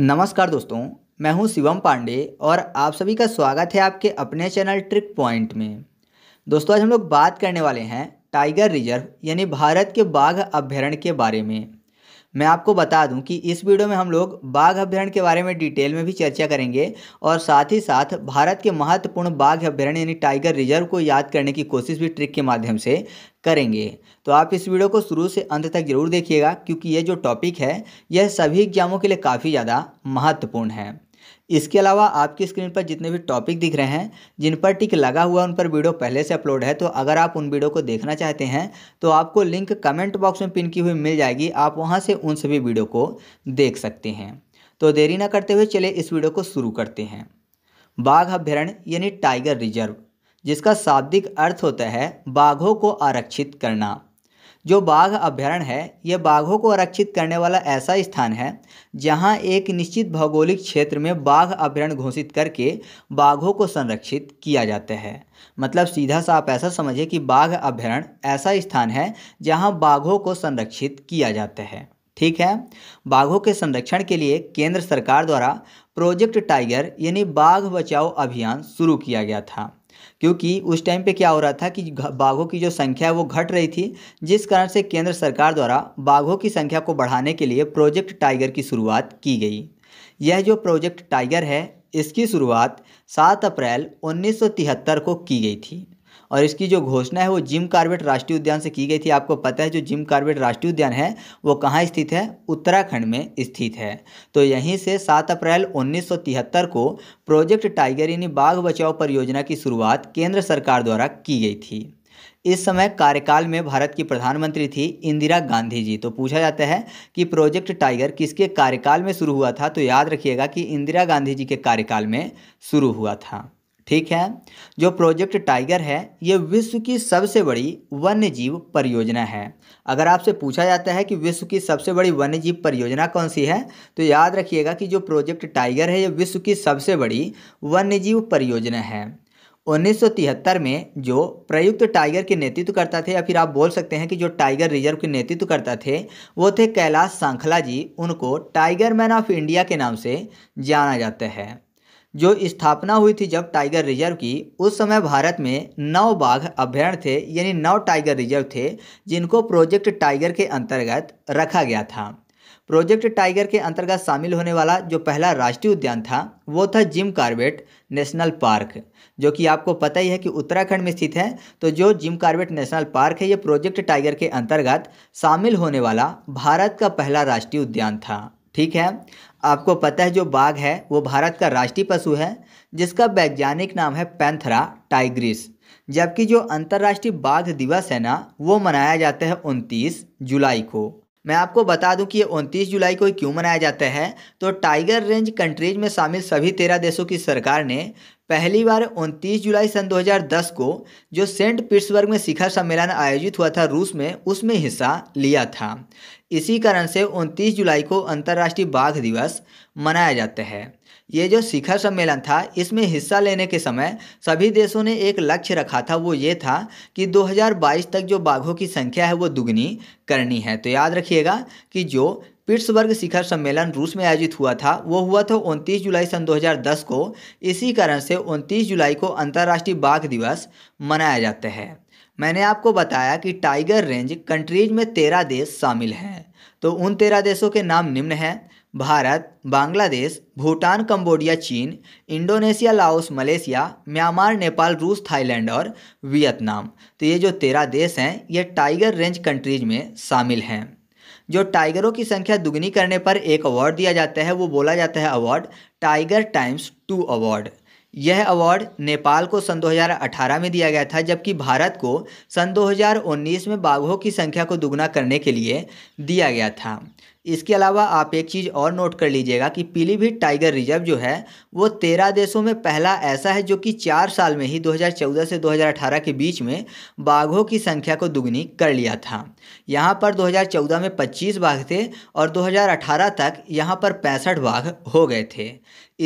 नमस्कार दोस्तों मैं हूं शिवम पांडे और आप सभी का स्वागत है आपके अपने चैनल ट्रिक पॉइंट में दोस्तों आज हम लोग बात करने वाले हैं टाइगर रिजर्व यानी भारत के बाघ अभ्यारण्य के बारे में मैं आपको बता दूं कि इस वीडियो में हम लोग बाघ अभ्यारण्य के बारे में डिटेल में भी चर्चा करेंगे और साथ ही साथ भारत के महत्वपूर्ण बाघ अभ्यारण्य यानी टाइगर रिजर्व को याद करने की कोशिश भी ट्रिक के माध्यम से करेंगे तो आप इस वीडियो को शुरू से अंत तक जरूर देखिएगा क्योंकि ये जो टॉपिक है यह सभी एग्जामों के लिए काफ़ी ज़्यादा महत्वपूर्ण है इसके अलावा आपकी स्क्रीन पर जितने भी टॉपिक दिख रहे हैं जिन पर टिक लगा हुआ उन पर वीडियो पहले से अपलोड है तो अगर आप उन वीडियो को देखना चाहते हैं तो आपको लिंक कमेंट बॉक्स में पिन की हुई मिल जाएगी आप वहाँ से उन सभी वीडियो को देख सकते हैं तो देरी ना करते हुए चले इस वीडियो को शुरू करते हैं बाघ अभ्यारण्य यानी टाइगर रिजर्व जिसका शाब्दिक अर्थ होता है बाघों को आरक्षित करना जो बाघ अभ्यारण्य है यह बाघों को आरक्षित करने वाला ऐसा स्थान है जहां एक निश्चित भौगोलिक क्षेत्र में बाघ अभ्यारण्य घोषित करके बाघों को संरक्षित किया जाता है मतलब सीधा सा आप ऐसा समझिए कि बाघ अभ्यारण्य ऐसा स्थान है जहां बाघों को संरक्षित किया जाता है ठीक है बाघों के संरक्षण के लिए केंद्र सरकार द्वारा प्रोजेक्ट टाइगर यानी बाघ बचाओ अभियान शुरू किया गया था क्योंकि उस टाइम पे क्या हो रहा था कि बाघों की जो संख्या है वो घट रही थी जिस कारण से केंद्र सरकार द्वारा बाघों की संख्या को बढ़ाने के लिए प्रोजेक्ट टाइगर की शुरुआत की गई यह जो प्रोजेक्ट टाइगर है इसकी शुरुआत 7 अप्रैल 1973 को की गई थी और इसकी जो घोषणा है वो जिम कार्बेट राष्ट्रीय उद्यान से की गई थी आपको पता है जो जिम कार्बेट राष्ट्रीय उद्यान है वो कहाँ स्थित है उत्तराखंड में स्थित है तो यहीं से सात अप्रैल उन्नीस को प्रोजेक्ट टाइगर यानी बाघ बचाव परियोजना की शुरुआत केंद्र सरकार द्वारा की गई थी इस समय कार्यकाल में भारत की प्रधानमंत्री थी इंदिरा गांधी जी तो पूछा जाता है कि प्रोजेक्ट टाइगर किसके कार्यकाल में शुरू हुआ था तो याद रखिएगा कि इंदिरा गांधी जी के कार्यकाल में शुरू हुआ था ठीक है जो प्रोजेक्ट टाइगर है ये विश्व की सबसे बड़ी वन्य जीव परियोजना है अगर आपसे पूछा जाता है कि विश्व की सबसे बड़ी वन्य जीव परियोजना कौन सी है तो याद रखिएगा कि जो प्रोजेक्ट टाइगर है ये विश्व की सबसे बड़ी वन्य जीव परियोजना है 1973 में जो प्रयुक्त टाइगर के नेतृत्व करता थे या फिर आप बोल सकते हैं कि जो टाइगर रिजर्व के नेतृत्व करता थे वो थे कैलाश सांखला जी उनको टाइगर मैन ऑफ इंडिया के नाम से जाना जाता है जो स्थापना हुई थी जब टाइगर रिजर्व की उस समय भारत में नौ बाघ अभ्यारण्य थे यानी नौ टाइगर रिजर्व थे जिनको प्रोजेक्ट टाइगर के अंतर्गत रखा गया था प्रोजेक्ट टाइगर के अंतर्गत शामिल होने वाला जो पहला राष्ट्रीय उद्यान था वो था जिम कार्बेट नेशनल पार्क जो कि आपको पता ही है कि उत्तराखंड में स्थित है तो जो जिम कार्बेट नेशनल पार्क है ये प्रोजेक्ट टाइगर के अंतर्गत शामिल होने वाला भारत का पहला राष्ट्रीय उद्यान था ठीक है आपको पता है जो बाघ है वो भारत का राष्ट्रीय पशु है जिसका वैज्ञानिक नाम है पैंथरा टाइग्रिस जबकि जो अंतर्राष्ट्रीय बाघ दिवस है ना वो मनाया जाता है उनतीस जुलाई को मैं आपको बता दूं कि ये उनतीस जुलाई को क्यों मनाया जाता है तो टाइगर रेंज कंट्रीज में शामिल सभी तेरह देशों की सरकार ने पहली बार उनतीस जुलाई सन 2010 को जो सेंट पीट्सबर्ग में शिखर सम्मेलन आयोजित हुआ था रूस में उसमें हिस्सा लिया था इसी कारण से 29 जुलाई को अंतर्राष्ट्रीय बाघ दिवस मनाया जाता है ये जो शिखर सम्मेलन था इसमें हिस्सा लेने के समय सभी देशों ने एक लक्ष्य रखा था वो ये था कि 2022 तक जो बाघों की संख्या है वो दुगनी करनी है तो याद रखिएगा कि जो पिट्सबर्ग शिखर सम्मेलन रूस में आयोजित हुआ था वो हुआ था तो 29 जुलाई सन 2010 को इसी कारण से 29 जुलाई को अंतर्राष्ट्रीय बाघ दिवस मनाया जाता है मैंने आपको बताया कि टाइगर रेंज कंट्रीज में तेरह देश शामिल हैं तो उन तेरह देशों के नाम निम्न हैं भारत बांग्लादेश भूटान कंबोडिया चीन Indonesia Laos Malaysia Myanmar Nepal रूस थाईलैंड और वियतनाम तो ये जो तेरह देश हैं ये टाइगर रेंज कंट्रीज में शामिल हैं जो टाइगरों की संख्या दुगनी करने पर एक अवार्ड दिया जाता है वो बोला जाता है award tiger times two award यह अवार्ड नेपाल को सन 2018 में दिया गया था जबकि भारत को सन 2019 में बाघों की संख्या को दुगना करने के लिए दिया गया था इसके अलावा आप एक चीज़ और नोट कर लीजिएगा कि पीलीभीत टाइगर रिजर्व जो है वो तेरह देशों में पहला ऐसा है जो कि चार साल में ही 2014 से 2018 के बीच में बाघों की संख्या को दुगनी कर लिया था यहाँ पर 2014 में 25 बाघ थे और 2018 तक यहाँ पर पैंसठ बाघ हो गए थे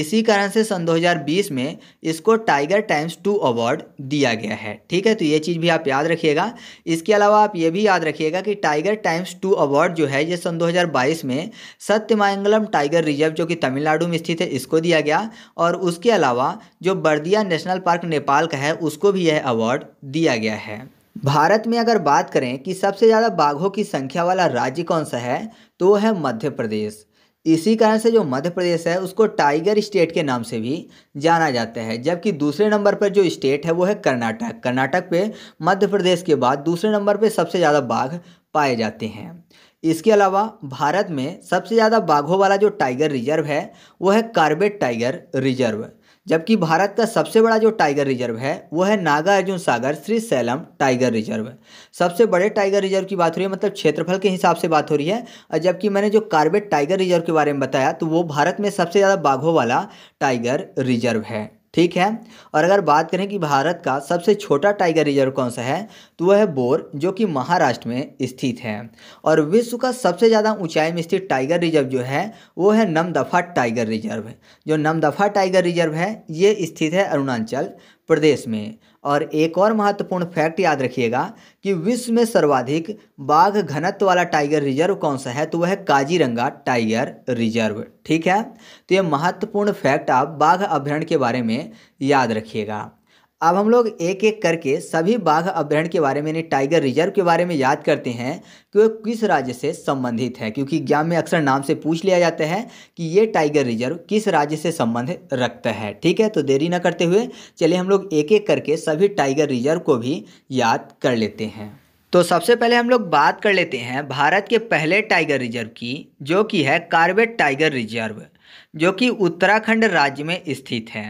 इसी कारण से सन 2020 में इसको टाइगर टाइम्स टू अवार्ड दिया गया है ठीक है तो ये चीज़ भी आप याद रखिएगा इसके अलावा आप ये भी याद रखिएगा कि टाइगर टाइम्स टू अवार्ड जो है ये सन दो 2022 में सत्यमांगलम टाइगर रिजर्व जो कि तमिलनाडु में स्थित है इसको दिया गया और उसके अलावा जो बर्दिया नेशनल पार्क नेपाल का है उसको भी यह अवार्ड दिया गया है भारत में अगर बात करें कि सबसे ज़्यादा बाघों की संख्या वाला राज्य कौन सा है तो है मध्य प्रदेश इसी कारण से जो मध्य प्रदेश है उसको टाइगर स्टेट के नाम से भी जाना जाता है जबकि दूसरे नंबर पर जो स्टेट है वो है कर्नाटक कर्नाटक पे मध्य प्रदेश के बाद दूसरे नंबर पे सबसे ज़्यादा बाघ पाए जाते हैं इसके अलावा भारत में सबसे ज़्यादा बाघों वाला जो टाइगर रिजर्व है वो है कार्बेट टाइगर रिजर्व जबकि भारत का सबसे बड़ा जो टाइगर रिजर्व है वो है Nagarjuna Sagar Srisailam tiger reserve सबसे बड़े टाइगर रिजर्व की बात हो रही है मतलब क्षेत्रफल के हिसाब से बात हो रही है और जबकि मैंने जो कार्बेट टाइगर रिजर्व के बारे में बताया तो वो भारत में सबसे ज़्यादा बाघों वाला टाइगर रिजर्व है ठीक है और अगर बात करें कि भारत का सबसे छोटा टाइगर रिजर्व कौन सा है तो वह है बोर जो कि महाराष्ट्र में स्थित है और विश्व का सबसे ज़्यादा ऊंचाई में स्थित टाइगर रिजर्व जो है वो है नमदफा टाइगर रिजर्व जो नमदफा टाइगर रिजर्व है ये स्थित है अरुणाचल प्रदेश में और एक और महत्वपूर्ण फैक्ट याद रखिएगा कि विश्व में सर्वाधिक बाघ घनत्व वाला टाइगर रिजर्व कौन सा है तो वह है काजीरंगा टाइगर रिजर्व ठीक है तो यह महत्वपूर्ण फैक्ट आप बाघ अभ्यारण्य के बारे में याद रखिएगा अब हम लोग एक एक करके सभी बाघ अभ्यारण्य के बारे में यानी टाइगर रिजर्व के बारे में याद करते हैं कि वह किस राज्य से संबंधित है क्योंकि ज्ञान में अक्सर नाम से पूछ लिया जाता है कि ये टाइगर रिजर्व किस राज्य से संबंध रखता है ठीक है तो देरी ना करते हुए चलिए हम लोग एक एक करके सभी टाइगर रिजर्व को भी याद कर लेते हैं तो सबसे पहले हम लोग बात कर लेते हैं भारत के पहले टाइगर रिजर्व की जो कि है कार्बेट टाइगर रिजर्व जो कि उत्तराखंड राज्य में स्थित है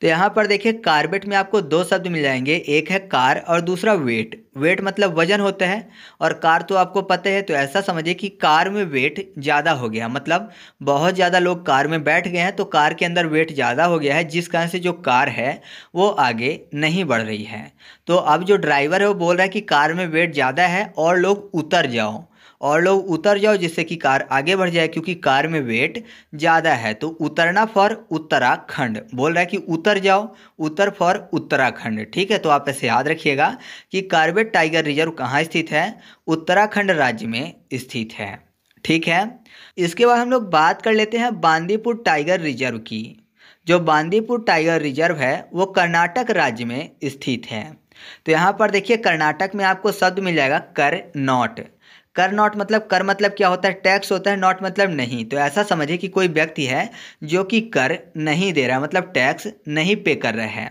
तो यहाँ पर देखिए कार्बेट में आपको दो शब्द मिल जाएंगे एक है कार और दूसरा वेट वेट मतलब वजन होता है और कार तो आपको पता है तो ऐसा समझिए कि कार में वेट ज़्यादा हो गया मतलब बहुत ज़्यादा लोग कार में बैठ गए हैं तो कार के अंदर वेट ज़्यादा हो गया है जिस कारण से जो कार है वो आगे नहीं बढ़ रही है तो अब जो ड्राइवर है वो बोल रहा है कि कार में वेट ज़्यादा है और लोग उतर जाओ और लोग उतर जाओ जिससे कि कार आगे बढ़ जाए क्योंकि कार में वेट ज़्यादा है तो उतरना फॉर उत्तराखंड बोल रहा है कि उतर जाओ उत्तर फॉर उत्तराखंड ठीक है तो आप ऐसे याद रखिएगा कि कार्बेट टाइगर रिजर्व कहाँ स्थित है उत्तराखंड राज्य में स्थित है ठीक है इसके बाद हम लोग बात कर लेते हैं बांदीपुर टाइगर रिजर्व की जो बांदीपुर टाइगर रिजर्व है वो कर्नाटक राज्य में स्थित है तो यहाँ पर देखिए कर्नाटक में आपको शब्द मिल जाएगा कर नॉट कर नॉट मतलब कर मतलब क्या होता है टैक्स होता है नॉट मतलब नहीं तो ऐसा समझिए कि कोई व्यक्ति है जो कि कर नहीं दे रहा मतलब टैक्स नहीं पे कर रहा है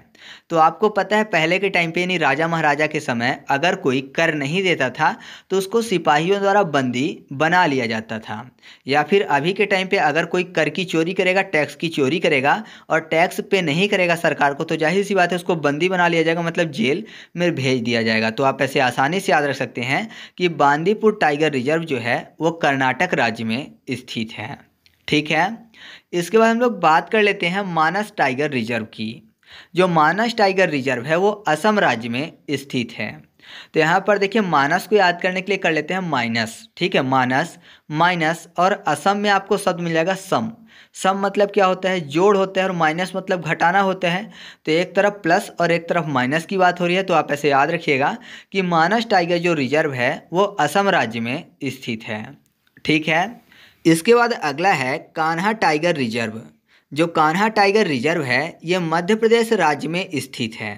तो आपको पता है पहले के टाइम पे यानी राजा महाराजा के समय अगर कोई कर नहीं देता था तो उसको सिपाहियों द्वारा बंदी बना लिया जाता था या फिर अभी के टाइम पे अगर कोई कर की चोरी करेगा टैक्स की चोरी करेगा और टैक्स पे नहीं करेगा सरकार को तो जाहिर सी बात है उसको बंदी बना लिया जाएगा मतलब जेल में भेज दिया जाएगा तो आप ऐसे आसानी से याद रख सकते हैं कि बांदीपुर टाइगर रिजर्व जो है वो कर्नाटक राज्य में स्थित है ठीक है इसके बाद हम लोग बात कर लेते हैं मानस टाइगर रिजर्व की जो मानस टाइगर रिजर्व है वो असम राज्य में स्थित है तो यहाँ पर देखिए मानस को याद करने के लिए कर लेते हैं माइनस ठीक है मानस माइनस और असम में आपको शब्द मिल जाएगा सम सम मतलब क्या होता है जोड़ होता है और माइनस मतलब घटाना होता है तो एक तरफ प्लस और एक तरफ माइनस की बात हो रही है तो आप ऐसे याद रखिएगा कि मानस टाइगर जो रिजर्व है वो असम राज्य में स्थित है ठीक है इसके बाद अगला है कान्हा टाइगर रिजर्व जो कान्हा टाइगर रिजर्व है ये मध्य प्रदेश राज्य में स्थित है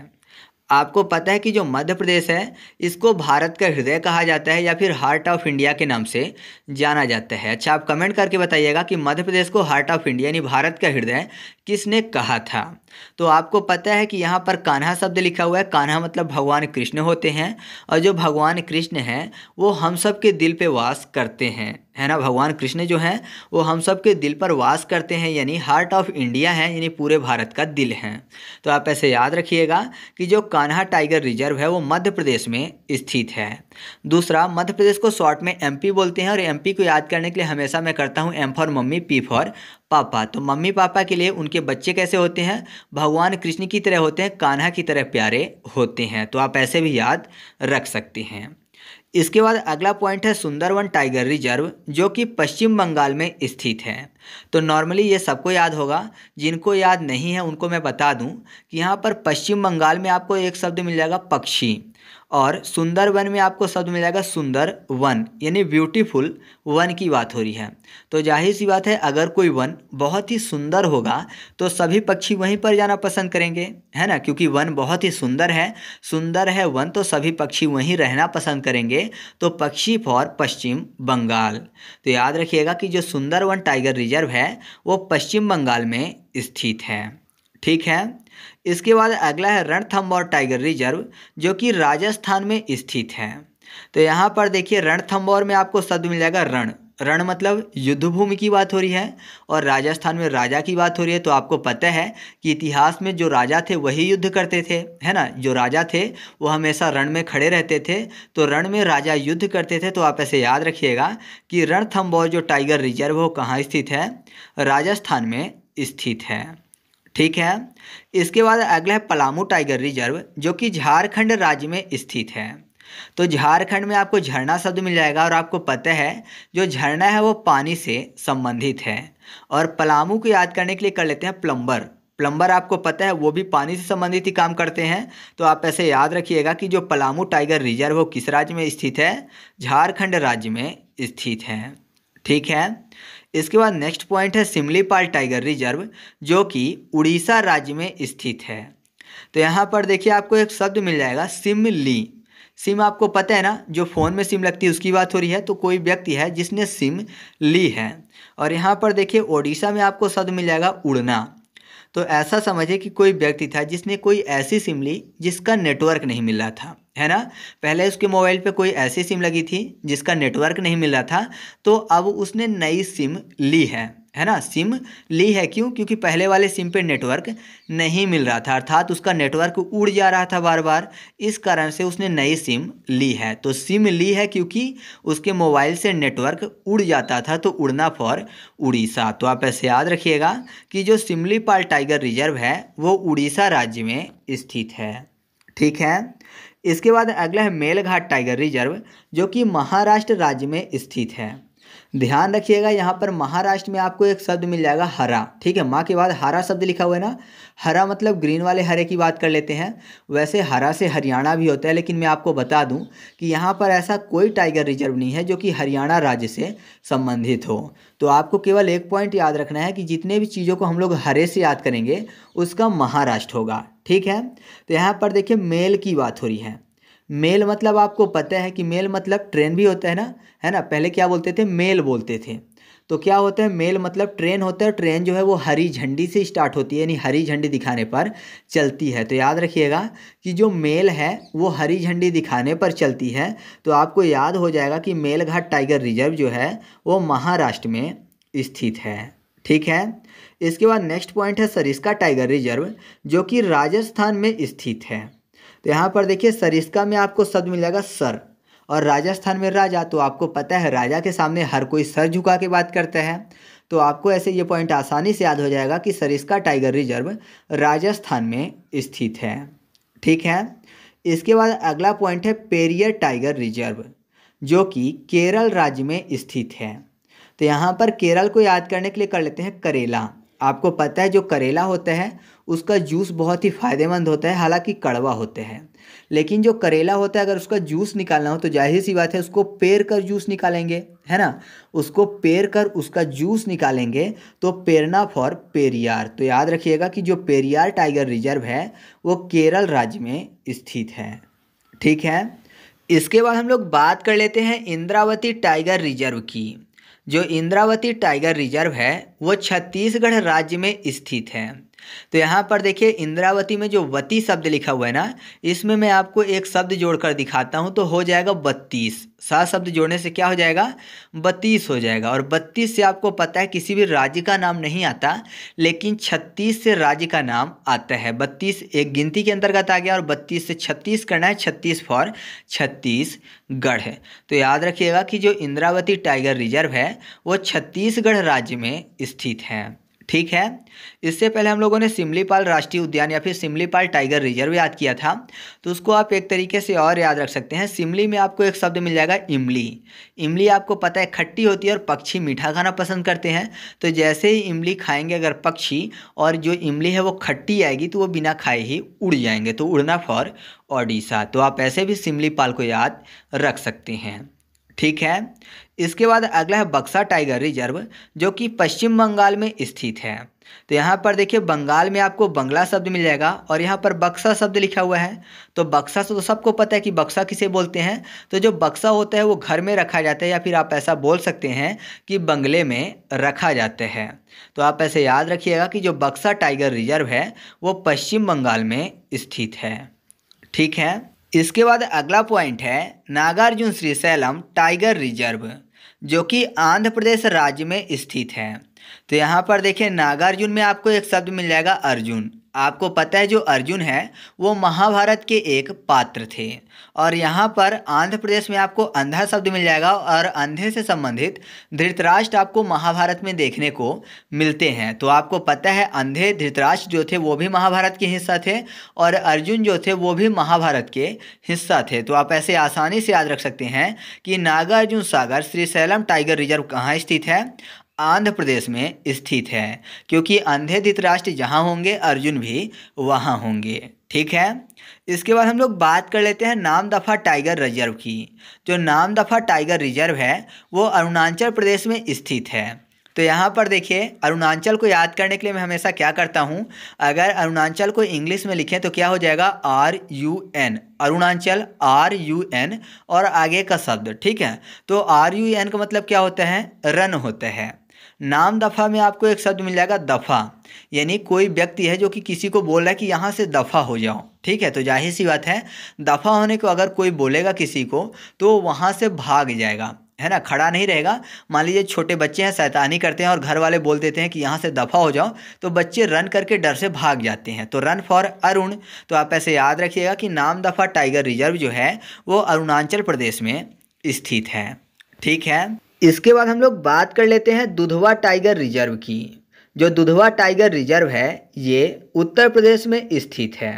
आपको पता है कि जो मध्य प्रदेश है इसको भारत का हृदय कहा जाता है या फिर हार्ट ऑफ इंडिया के नाम से जाना जाता है अच्छा आप कमेंट करके बताइएगा कि मध्य प्रदेश को हार्ट ऑफ इंडिया यानी भारत का हृदय किसने कहा था तो आपको पता है कि यहाँ पर कान्हा शब्द लिखा हुआ है कान्हा मतलब भगवान कृष्ण होते हैं और जो भगवान कृष्ण हैं वो हम सब के दिल पर वास करते हैं है ना भगवान कृष्ण जो हैं वो हम सब के दिल पर वास करते हैं यानी हार्ट ऑफ इंडिया है यानी पूरे भारत का दिल है तो आप ऐसे याद रखिएगा कि जो कान्हा टाइगर रिजर्व है वो मध्य प्रदेश में स्थित है दूसरा मध्य प्रदेश को शॉर्ट में एमपी बोलते हैं और एमपी को याद करने के लिए हमेशा मैं करता हूँ M for mummy P for papa तो मम्मी पापा के लिए उनके बच्चे कैसे होते हैं भगवान कृष्ण की तरह होते हैं कान्हा की तरह प्यारे होते हैं तो आप ऐसे भी याद रख सकते हैं इसके बाद अगला पॉइंट है सुंदरवन टाइगर रिजर्व जो कि पश्चिम बंगाल में स्थित है तो नॉर्मली ये सबको याद होगा जिनको याद नहीं है उनको मैं बता दूं कि यहाँ पर पश्चिम बंगाल में आपको एक शब्द मिल जाएगा पक्षी और सुंदर वन में आपको शब्द मिल जाएगा सुंदर वन यानी ब्यूटीफुल वन की बात हो रही है तो जाहिर सी बात है अगर कोई वन बहुत ही सुंदर होगा तो सभी पक्षी वहीं पर जाना पसंद करेंगे है ना क्योंकि वन बहुत ही सुंदर है सुंदर है वन तो सभी पक्षी वहीं रहना पसंद करेंगे तो पक्षी फॉर पश्चिम बंगाल तो याद रखिएगा कि जो सुंदर वन टाइगर रिजर्व है वो पश्चिम बंगाल में स्थित है ठीक है इसके बाद अगला है रणथम्बोर टाइगर रिजर्व जो कि राजस्थान में स्थित है तो यहाँ पर देखिए रणथम्बोर में आपको शब्द मिल जाएगा रण रण मतलब युद्ध भूमि की बात हो रही है और राजस्थान में राजा की बात हो रही है तो आपको पता है कि इतिहास में जो राजा थे वही युद्ध करते थे है ना जो राजा थे वो हमेशा रण में खड़े रहते थे तो रण में राजा युद्ध करते थे तो आप ऐसे याद रखिएगा कि रणथम्बोर जो टाइगर रिजर्व हो कहाँ स्थित है राजस्थान में स्थित है ठीक है इसके बाद अगला है पलामू टाइगर रिजर्व जो कि झारखंड राज्य में स्थित है तो झारखंड में आपको झरना शब्द मिल जाएगा और आपको पता है जो झरना है वो पानी से संबंधित है और पलामू को याद करने के लिए कर लेते हैं प्लम्बर प्लम्बर आपको पता है वो भी पानी से संबंधित ही काम करते हैं तो आप ऐसे याद रखिएगा कि जो पलामू टाइगर रिजर्व वो किस राज्य में स्थित है झारखंड राज्य में स्थित है ठीक है इसके बाद नेक्स्ट पॉइंट है सिमलीपाल टाइगर रिजर्व जो कि उड़ीसा राज्य में स्थित है तो यहाँ पर देखिए आपको एक शब्द मिल जाएगा सिमली सिम आपको पता है ना जो फ़ोन में सिम लगती है उसकी बात हो रही है तो कोई व्यक्ति है जिसने सिम ली है और यहाँ पर देखिए ओडिशा में आपको शब्द मिल जाएगा उड़ना तो ऐसा समझे कि कोई व्यक्ति था जिसने कोई ऐसी सिम ली जिसका नेटवर्क नहीं मिला था है ना पहले उसके मोबाइल पे कोई ऐसी सिम लगी थी जिसका नेटवर्क नहीं मिल रहा था तो अब उसने नई सिम ली है है ना सिम ली है क्यों क्योंकि पहले वाले सिम पे नेटवर्क नहीं मिल रहा था अर्थात उसका नेटवर्क उड़ जा रहा था बार बार इस कारण से उसने नई सिम ली है तो सिम ली है क्योंकि उसके मोबाइल से नेटवर्क उड़ जाता था तो उड़ना फॉर उड़ीसा तो आप ऐसे याद रखिएगा कि जो सिमलीपाल टाइगर रिजर्व है वो उड़ीसा राज्य में स्थित है ठीक है इसके बाद अगला है मेलघाट टाइगर रिजर्व जो कि महाराष्ट्र राज्य में स्थित है ध्यान रखिएगा यहाँ पर महाराष्ट्र में आपको एक शब्द मिल जाएगा हरा ठीक है माँ के बाद हरा शब्द लिखा हुआ है ना हरा मतलब ग्रीन वाले हरे की बात कर लेते हैं वैसे हरा से हरियाणा भी होता है लेकिन मैं आपको बता दूँ कि यहाँ पर ऐसा कोई टाइगर रिजर्व नहीं है जो कि हरियाणा राज्य से संबंधित हो तो आपको केवल एक पॉइंट याद रखना है कि जितने भी चीज़ों को हम लोग हरे से याद करेंगे उसका महाराष्ट्र होगा ठीक है तो यहाँ पर देखिए मेल की बात हो रही है मेल मतलब आपको पता है कि मेल मतलब ट्रेन भी होता है ना है ना पहले क्या बोलते थे मेल बोलते थे तो क्या होता है मेल मतलब ट्रेन होता है ट्रेन जो है वो हरी झंडी से स्टार्ट होती है यानी हरी झंडी दिखाने पर चलती है तो याद रखिएगा कि जो मेल है वो हरी झंडी दिखाने पर चलती है तो आपको याद हो जाएगा कि मेलघाट टाइगर रिजर्व जो है वो महाराष्ट्र में स्थित है ठीक है इसके बाद नेक्स्ट पॉइंट है सरिस्का टाइगर रिजर्व जो कि राजस्थान में स्थित है तो यहाँ पर देखिए सरिस्का में आपको शब्द मिल जाएगा सर और राजस्थान में राजा तो आपको पता है राजा के सामने हर कोई सर झुका के बात करता है तो आपको ऐसे ये पॉइंट आसानी से याद हो जाएगा कि सरिस्का टाइगर रिजर्व राजस्थान में स्थित है ठीक है इसके बाद अगला पॉइंट है पेरियर टाइगर रिजर्व जो कि केरल राज्य में स्थित है तो यहाँ पर केरल को याद करने के लिए कर लेते हैं करेला आपको पता है जो करेला होता है उसका जूस बहुत ही फ़ायदेमंद होता है हालांकि कड़वा होते हैं लेकिन जो करेला होता है अगर उसका जूस निकालना हो तो जाहिर सी बात है उसको पेर कर जूस निकालेंगे है ना उसको पेर कर उसका जूस निकालेंगे तो पेरना फॉर पेरियार तो याद रखिएगा कि जो पेरियार टाइगर रिजर्व है वो केरल राज्य में स्थित है ठीक है इसके बाद हम लोग बात कर लेते हैं इंद्रावती टाइगर रिजर्व की जो इंद्रावती टाइगर रिजर्व है वो छत्तीसगढ़ राज्य में स्थित है तो यहाँ पर देखिए इंद्रावती में जो वती शब्द लिखा हुआ है ना इसमें मैं आपको एक शब्द जोड़कर दिखाता हूँ तो हो जाएगा बत्तीस सात शब्द जोड़ने से क्या हो जाएगा बत्तीस हो जाएगा और बत्तीस से आपको पता है किसी भी राज्य का नाम नहीं आता लेकिन छत्तीस से राज्य का नाम आता है बत्तीस एक गिनती के अंतर्गत आ गया और बत्तीस से छत्तीस करना है छत्तीस फॉर छत्तीसगढ़ है तो याद रखिएगा कि जो इंद्रावती टाइगर रिजर्व है वो छत्तीसगढ़ राज्य में स्थित है ठीक है इससे पहले हम लोगों ने सिमलीपाल राष्ट्रीय उद्यान या फिर सिमलीपाल टाइगर रिजर्व याद किया था तो उसको आप एक तरीके से और याद रख सकते हैं सिमली में आपको एक शब्द मिल जाएगा इमली इमली आपको पता है खट्टी होती है और पक्षी मीठा खाना पसंद करते हैं तो जैसे ही इमली खाएंगे अगर पक्षी और जो इमली है वो खट्टी आएगी तो वो बिना खाए ही उड़ जाएंगे तो उड़ना फॉर ओडिशा तो आप ऐसे भी सिमली को याद रख सकते हैं ठीक है इसके बाद अगला है बक्सा टाइगर रिजर्व जो कि पश्चिम बंगाल में स्थित है तो यहाँ पर देखिए बंगाल में आपको बंगला शब्द मिल जाएगा और यहाँ पर बक्सा शब्द लिखा हुआ है तो बक्सा से तो सबको पता है कि बक्सा किसे बोलते हैं तो जो बक्सा होता है वो घर में रखा जाता है या फिर आप ऐसा बोल सकते हैं कि बंगले में रखा जाता है तो आप ऐसे याद रखिएगा कि जो बक्सा टाइगर रिजर्व है वो पश्चिम बंगाल में स्थित है ठीक है इसके बाद अगला पॉइंट है Nagarjuna Srisailam tiger reserve जो कि आंध्र प्रदेश राज्य में स्थित है तो यहाँ पर देखें नागार्जुन में आपको एक शब्द मिल जाएगा अर्जुन आपको पता है जो अर्जुन है वो महाभारत के एक पात्र थे और यहाँ पर आंध्र प्रदेश में आपको अंधा शब्द मिल जाएगा और अंधे से संबंधित धृतराष्ट्र आपको महाभारत में देखने को मिलते हैं तो आपको पता है अंधे धृतराष्ट्र जो थे वो भी महाभारत के हिस्सा थे और अर्जुन जो थे वो भी महाभारत के हिस्सा थे तो आप ऐसे आसानी से याद रख सकते हैं कि Nagarjuna Sagar Srisailam tiger reserve कहाँ स्थित है आंध्र प्रदेश में स्थित है क्योंकि अंधे धृतराष्ट्र जहाँ होंगे अर्जुन भी वहाँ होंगे ठीक है इसके बाद हम लोग बात कर लेते हैं नाम दफ़ा टाइगर रिजर्व की जो नाम दफ़ा टाइगर रिजर्व है वो अरुणाचल प्रदेश में स्थित है तो यहाँ पर देखिए अरुणाचल को याद करने के लिए मैं हमेशा क्या करता हूँ अगर अरुणाचल को इंग्लिश में लिखें तो क्या हो जाएगा R U N Arunachal R U N और आगे का शब्द ठीक है तो आर यू एन का मतलब क्या होता है रन होता है नाम दफ़ा में आपको एक शब्द मिल जाएगा दफ़ा यानी कोई व्यक्ति है जो कि किसी को बोल रहा है कि यहाँ से दफ़ा हो जाओ ठीक है तो जाहिर सी बात है दफ़ा होने को अगर कोई बोलेगा किसी को तो वहाँ से भाग जाएगा है ना खड़ा नहीं रहेगा मान लीजिए छोटे बच्चे हैं शैतानी करते हैं और घर वाले बोल देते हैं कि यहाँ से दफ़ा हो जाओ तो बच्चे रन करके डर से भाग जाते हैं तो रन फॉर अरुण तो आप ऐसे याद रखिएगा कि नाम दफ़ा टाइगर रिजर्व जो है वो अरुणाचल प्रदेश में स्थित है ठीक है इसके बाद हम लोग बात कर लेते हैं दुधवा टाइगर रिजर्व की जो दुधवा टाइगर रिजर्व है ये उत्तर प्रदेश में स्थित है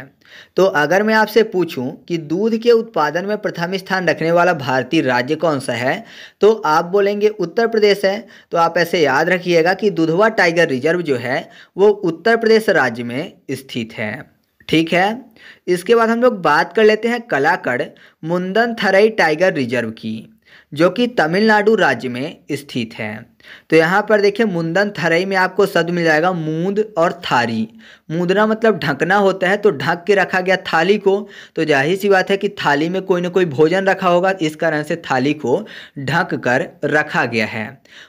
तो अगर मैं आपसे पूछूं कि दूध के उत्पादन में प्रथम स्थान रखने वाला भारतीय राज्य कौन सा है तो आप बोलेंगे उत्तर प्रदेश है तो आप ऐसे याद रखिएगा कि दुधवा टाइगर रिजर्व जो है वो उत्तर प्रदेश राज्य में स्थित है ठीक है इसके बाद हम लोग बात कर लेते हैं कलाकड़ मुंदन थरई टाइगर रिजर्व की जो कि तमिलनाडु राज्य में स्थित है तो यहाँ पर देखिए मुंदन थरई में आपको शब्द मिल जाएगा मूंद और थारी मूंदना मतलब ढकना होता है तो ढक के रखा गया थाली को तो जाहिर सी बात है कि थाली में कोई ना कोई भोजन रखा होगा इस कारण से थाली को ढक कर रखा गया है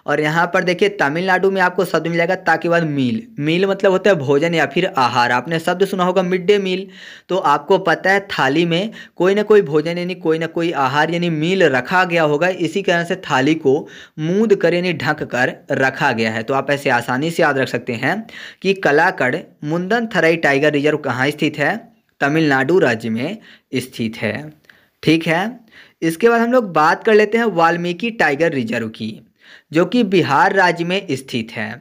और यहाँ पर देखिए तमिलनाडु में आपको शब्द मिल जाएगा ताकि बाद मील मील मतलब होता है भोजन या फिर आहार आपने शब्द सुना होगा मिड डे मील तो आपको पता है थाली में कोई ना कोई भोजन यानी कोई ना कोई आहार यानी मील रखा गया होगा इसी कारण से थाली को मूंद कर यानी ढक कर रखा गया है तो आप ऐसे आसानी से याद रख सकते हैं कि कलाकड़ मुंदन थराई टाइगर रिजर्व कहाँ स्थित है तमिलनाडु राज्य में स्थित है ठीक है इसके बाद हम लोग बात कर लेते हैं वाल्मीकि टाइगर रिजर्व की जो कि बिहार राज्य में स्थित है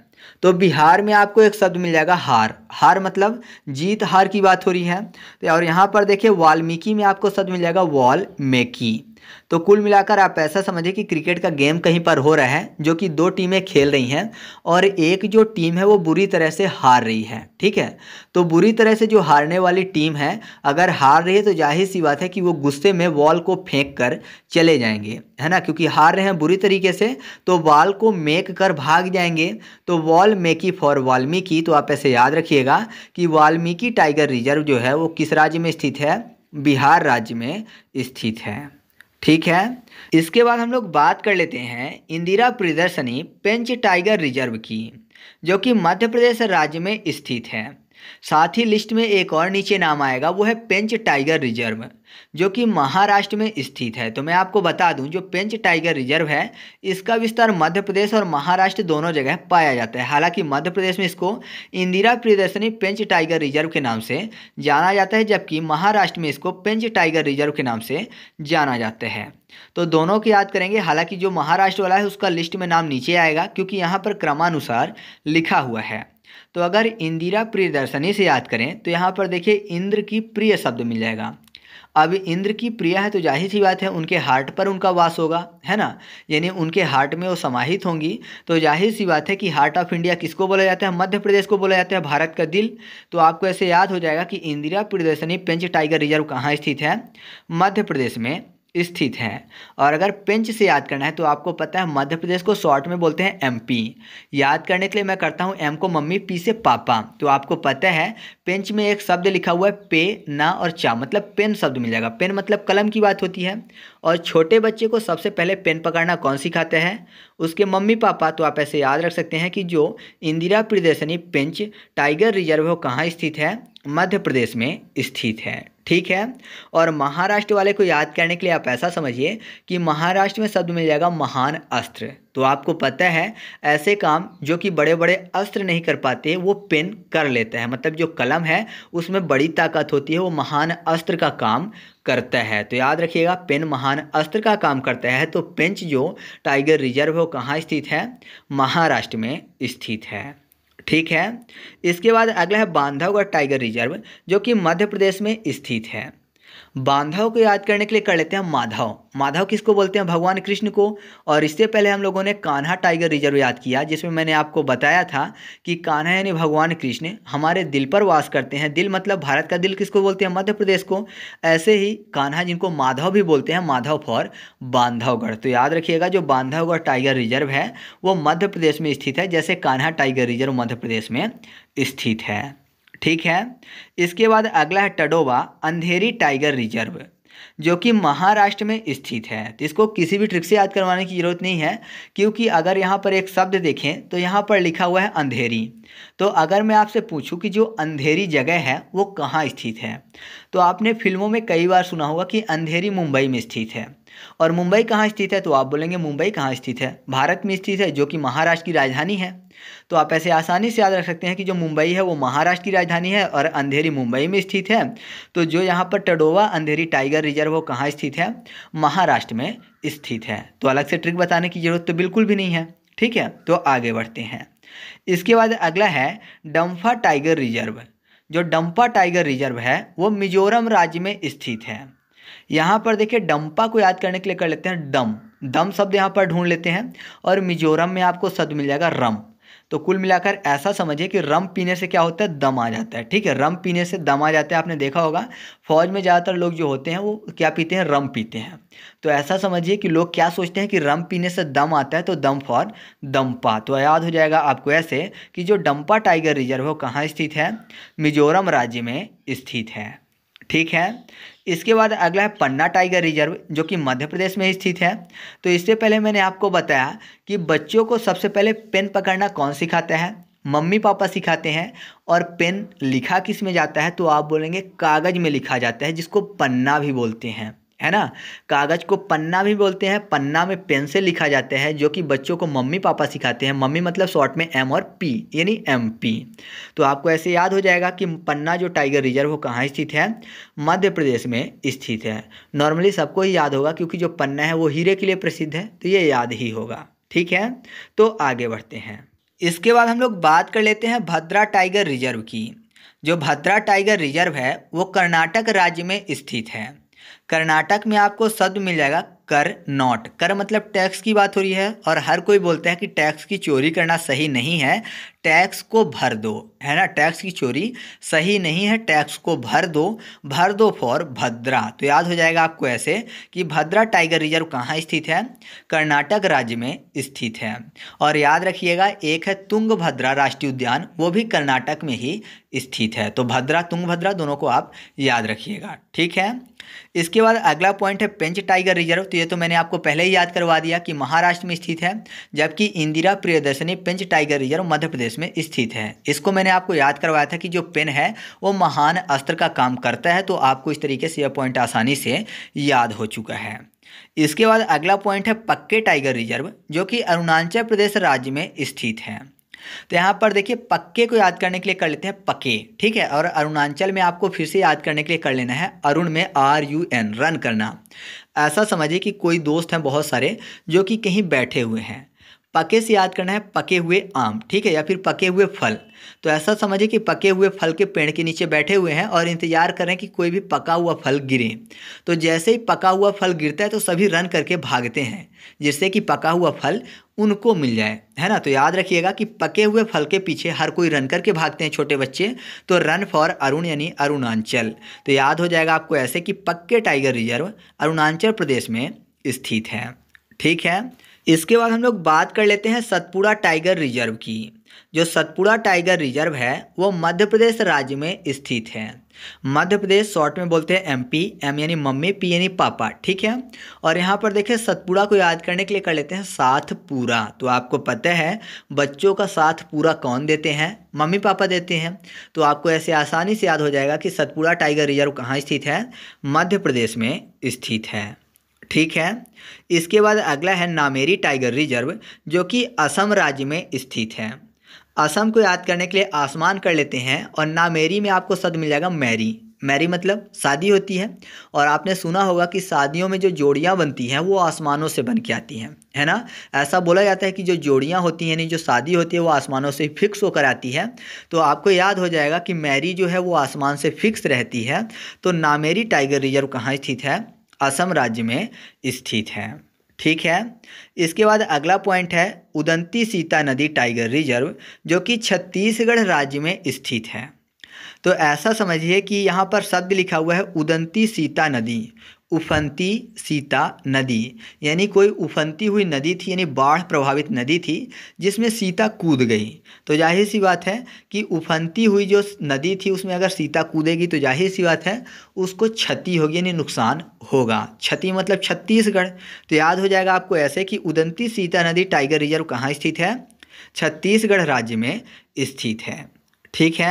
तो बिहार में आपको एक शब्द मिल जाएगा हार हार मतलब जीत हार की बात हो रही है तो और यहाँ पर देखिए वाल्मीकि में आपको शब्द मिल जाएगा वॉल मेकी तो कुल मिलाकर आप ऐसा समझिए कि क्रिकेट का गेम कहीं पर हो रहा है जो कि दो टीमें खेल रही हैं और एक जो टीम है वो बुरी तरह से हार रही है ठीक है तो बुरी तरह से जो हारने वाली टीम है अगर हार रही है तो जाहिर सी बात है कि वो गुस्से में बॉल को फेंक कर चले जाएंगे है ना क्योंकि हार रहे हैं बुरी तरीके से तो बॉल को मेक कर भाग जाएंगे तो वॉल मेकी फॉर वाल्मीकि तो आप ऐसे याद रखिएगा कि वाल्मीकि टाइगर रिजर्व जो है वो किस राज्य में स्थित है बिहार राज्य में स्थित है ठीक है इसके बाद हम लोग बात कर लेते हैं इंदिरा प्रदर्शनी पेंच टाइगर रिजर्व की जो कि मध्य प्रदेश राज्य में स्थित है साथ ही लिस्ट में एक और नीचे नाम आएगा वो है पेंच टाइगर रिजर्व जो कि महाराष्ट्र में स्थित है तो मैं आपको बता दूं जो पेंच टाइगर रिजर्व है इसका विस्तार मध्य प्रदेश और महाराष्ट्र दोनों जगह पाया जाता है हालांकि मध्य प्रदेश में इसको इंदिरा प्रियदर्शनी पेंच टाइगर रिजर्व के नाम से जाना जाता है जबकि महाराष्ट्र में इसको पेंच टाइगर रिजर्व के नाम से जाना जाता है तो दोनों की याद करेंगे हालांकि जो महाराष्ट्र वाला है उसका लिस्ट में नाम नीचे आएगा क्योंकि यहाँ पर क्रमानुसार लिखा हुआ है तो अगर इंदिरा प्रियदर्शनी से याद करें तो यहाँ पर देखिए इंद्र की प्रिय शब्द मिल जाएगा अब इंद्र की प्रिया है तो जाहिर सी बात है उनके हार्ट पर उनका वास होगा है ना यानी उनके हार्ट में वो समाहित होंगी तो जाहिर सी बात है कि हार्ट ऑफ इंडिया किसको बोला जाता है मध्य प्रदेश को बोला जाता है भारत का दिल तो आपको ऐसे याद हो जाएगा कि इंदिरा प्रदर्शनी पेंच टाइगर रिजर्व कहाँ स्थित है मध्य प्रदेश में स्थित है और अगर पिंच से याद करना है तो आपको पता है मध्य प्रदेश को शॉर्ट में बोलते हैं एमपी याद करने के लिए मैं करता हूँ एम को मम्मी पी से पापा तो आपको पता है पेंच में एक शब्द लिखा हुआ है पे ना और चा मतलब पेन शब्द मिल जाएगा पेन मतलब कलम की बात होती है और छोटे बच्चे को सबसे पहले पेन पकड़ना कौन सिखाते हैं उसके मम्मी पापा तो आप ऐसे याद रख सकते हैं कि जो इंदिरा प्रदर्शनी पेंच टाइगर रिजर्व हो कहाँ स्थित है मध्य प्रदेश में स्थित है ठीक है और महाराष्ट्र वाले को याद करने के लिए आप ऐसा समझिए कि महाराष्ट्र में शब्द मिल जाएगा महान अस्त्र तो आपको पता है ऐसे काम जो कि बड़े बड़े अस्त्र नहीं कर पाते वो पेन कर लेते हैं मतलब जो कलम है उसमें बड़ी ताकत होती है वो महान अस्त्र का काम करता है तो याद रखिएगा पेन महान अस्त्र का काम करता है तो पेंच जो टाइगर रिजर्व है वो कहाँ स्थित है महाराष्ट्र में स्थित है ठीक है इसके बाद अगला है बांधवगढ़ टाइगर रिजर्व जो कि मध्य प्रदेश में स्थित है बांधव को याद करने के लिए कर लेते हैं माधव माधव किसको बोलते हैं भगवान कृष्ण को और इससे पहले हम लोगों ने कान्हा टाइगर रिजर्व याद किया जिसमें मैंने आपको बताया था कि कान्हा यानी भगवान कृष्ण हमारे दिल पर वास करते हैं दिल मतलब भारत का दिल किसको बोलते हैं मध्य प्रदेश को ऐसे ही कान्हा जिनको माधव भी बोलते हैं माधव फॉर बांधवगढ़ तो याद रखिएगा जो बांधवगढ़ टाइगर रिजर्व है वो मध्य प्रदेश में स्थित है जैसे कान्हा टाइगर रिजर्व मध्य प्रदेश में स्थित है ठीक है इसके बाद अगला है टडोबा अंधेरी टाइगर रिजर्व जो कि महाराष्ट्र में स्थित है तो इसको किसी भी ट्रिक से याद करवाने की ज़रूरत नहीं है क्योंकि अगर यहाँ पर एक शब्द देखें तो यहाँ पर लिखा हुआ है अंधेरी तो अगर मैं आपसे पूछूं कि जो अंधेरी जगह है वो कहाँ स्थित है तो आपने फिल्मों में कई बार सुना होगा कि अंधेरी मुंबई में स्थित है और मुंबई कहाँ स्थित है तो आप बोलेंगे मुंबई कहाँ स्थित है भारत में स्थित है जो कि महाराष्ट्र की राजधानी है तो आप ऐसे आसानी से याद रख सकते हैं कि जो मुंबई है वो महाराष्ट्र की राजधानी है और अंधेरी मुंबई में स्थित है तो जो यहाँ पर टडोवा अंधेरी टाइगर रिजर्व वो कहाँ स्थित है महाराष्ट्र में स्थित है तो अलग से ट्रिक बताने की जरूरत तो बिल्कुल भी नहीं है ठीक है तो आगे बढ़ते हैं इसके बाद अगला है डम्फा टाइगर रिजर्व जो डम्फा टाइगर रिजर्व है वो मिजोरम राज्य में स्थित है यहाँ पर देखिए डम्पा को याद करने के लिए कर लेते हैं डम दम शब्द यहाँ पर ढूंढ लेते हैं और मिजोरम में आपको शब्द मिल जाएगा रम तो कुल मिलाकर ऐसा समझिए कि रम पीने से क्या होता है दम आ जाता है ठीक है रम पीने से दम आ जाता है आपने देखा होगा फौज में ज़्यादातर लोग जो होते हैं वो क्या पीते हैं रम पीते हैं तो ऐसा समझिए कि लोग क्या सोचते हैं कि रम पीने से दम आता है तो दम फॉर दम्पा तो याद हो जाएगा आपको ऐसे कि जो डम्पा टाइगर रिजर्व कहाँ स्थित है मिजोरम राज्य में स्थित है ठीक है इसके बाद अगला है पन्ना टाइगर रिजर्व जो कि मध्य प्रदेश में स्थित है तो इससे पहले मैंने आपको बताया कि बच्चों को सबसे पहले पेन पकड़ना कौन सिखाता है मम्मी पापा सिखाते हैं और पेन लिखा किस में जाता है तो आप बोलेंगे कागज़ में लिखा जाता है जिसको पन्ना भी बोलते हैं है ना कागज़ को पन्ना भी बोलते हैं पन्ना में पेन से लिखा जाता है जो कि बच्चों को मम्मी पापा सिखाते हैं मम्मी मतलब शॉर्ट में एम और पी यानी एम पी तो आपको ऐसे याद हो जाएगा कि पन्ना जो टाइगर रिजर्व वो कहाँ स्थित है मध्य प्रदेश में स्थित है नॉर्मली सबको ही याद होगा क्योंकि जो पन्ना है वो हीरे के लिए प्रसिद्ध है तो ये याद ही होगा ठीक है तो आगे बढ़ते हैं इसके बाद हम लोग बात कर लेते हैं भद्रा टाइगर रिजर्व की जो भद्रा टाइगर रिजर्व है वो कर्नाटक राज्य में स्थित है कर्नाटक में आपको शब्द मिल जाएगा कर नॉट कर मतलब टैक्स की बात हो रही है और हर कोई बोलते हैं कि टैक्स की चोरी करना सही नहीं है टैक्स को भर दो है ना टैक्स की चोरी सही नहीं है टैक्स को भर दो भर दो फॉर भद्रा तो याद हो जाएगा आपको ऐसे कि भद्रा टाइगर रिजर्व कहाँ स्थित है कर्नाटक राज्य में स्थित है और याद रखिएगा एक है तुंग भद्रा राष्ट्रीय उद्यान वो भी कर्नाटक में ही स्थित है तो भद्रा तुंग भद्रा दोनों को आप याद रखिएगा ठीक है इसके बाद अगला पॉइंट है पेंच टाइगर रिजर्व तो ये तो मैंने आपको पहले ही याद करवा दिया कि महाराष्ट्र में स्थित है जबकि इंदिरा प्रियदर्शनी पेंच टाइगर रिजर्व मध्य प्रदेश में स्थित है इसको मैंने आपको याद करवाया था कि जो पेन है वो महान अस्त्र का काम करता है तो आपको इस तरीके से यह पॉइंट आसानी से याद हो चुका है इसके बाद अगला पॉइंट है पक्के टाइगर रिजर्व जो कि अरुणाचल प्रदेश राज्य में स्थित है तो यहाँ पर देखिए पक्के को याद करने के लिए कर लेते हैं पके ठीक है और अरुणाचल में आपको फिर से याद करने के लिए कर लेना है अरुण में आर यू एन रन करना ऐसा समझिए कि कोई दोस्त हैं बहुत सारे जो कि कहीं बैठे हुए हैं पके से याद करना है पके हुए आम ठीक है या फिर पके हुए फल तो ऐसा समझे कि पके हुए फल के पेड़ के नीचे बैठे हुए हैं और इंतजार कर रहे हैं कि कोई भी पका हुआ फल गिरे तो जैसे ही पका हुआ फल गिरता है तो सभी रन करके भागते हैं जिससे कि पका हुआ फल उनको मिल जाए है ना तो याद रखिएगा कि पके हुए फल के पीछे हर कोई रन करके भागते हैं छोटे बच्चे तो रन फॉर अरुण यानी अरुणाचल तो याद हो जाएगा आपको ऐसे कि पक्के टाइगर रिजर्व अरुणाचल प्रदेश में स्थित है ठीक है इसके बाद हम लोग बात कर लेते हैं सतपुड़ा टाइगर रिजर्व की जो सतपुड़ा टाइगर रिजर्व है वो मध्य प्रदेश राज्य में स्थित है मध्य प्रदेश शॉर्ट में बोलते हैं एम पी एम यानी मम्मी पी यानी पापा ठीक है और यहाँ पर देखें सतपुड़ा को याद करने के लिए कर लेते हैं साथ पूरा तो आपको पता है बच्चों का साथ पूरा कौन देते हैं मम्मी पापा देते हैं तो आपको ऐसे आसानी से याद हो जाएगा कि सतपुड़ा टाइगर रिजर्व कहाँ स्थित है मध्य प्रदेश में स्थित है ठीक है इसके बाद अगला है नामेरी टाइगर रिजर्व जो कि असम राज्य में स्थित है असम को याद करने के लिए आसमान कर लेते हैं और नामेरी में आपको शब्द मिल जाएगा मैरी मैरी मतलब शादी होती है और आपने सुना होगा कि शादियों में जो जोड़ियाँ बनती हैं वो आसमानों से बन के आती हैं है ना ऐसा बोला जाता है कि जो जोड़ियाँ होती हैं यानी जो शादी होती है वो आसमानों से फिक्स होकर आती है तो आपको याद हो जाएगा कि मैरी जो है वो आसमान से फिक्स रहती है तो नामेरी टाइगर रिजर्व कहाँ स्थित है असम राज्य में स्थित है ठीक है इसके बाद अगला पॉइंट है उदंती सीता नदी टाइगर रिजर्व जो कि छत्तीसगढ़ राज्य में स्थित है तो ऐसा समझिए कि यहाँ पर शब्द लिखा हुआ है उदंती सीता नदी उफनती सीता नदी यानी कोई उफनती हुई नदी थी यानी बाढ़ प्रभावित नदी थी जिसमें सीता कूद गई तो जाहिर सी बात है कि उफनती हुई जो नदी थी उसमें अगर सीता कूदेगी तो जाहिर सी बात है उसको क्षति होगी यानी नुकसान होगा क्षति मतलब छत्तीसगढ़ तो याद हो जाएगा आपको ऐसे कि उदंती सीता नदी टाइगर रिजर्व कहाँ स्थित है छत्तीसगढ़ राज्य में स्थित है ठीक है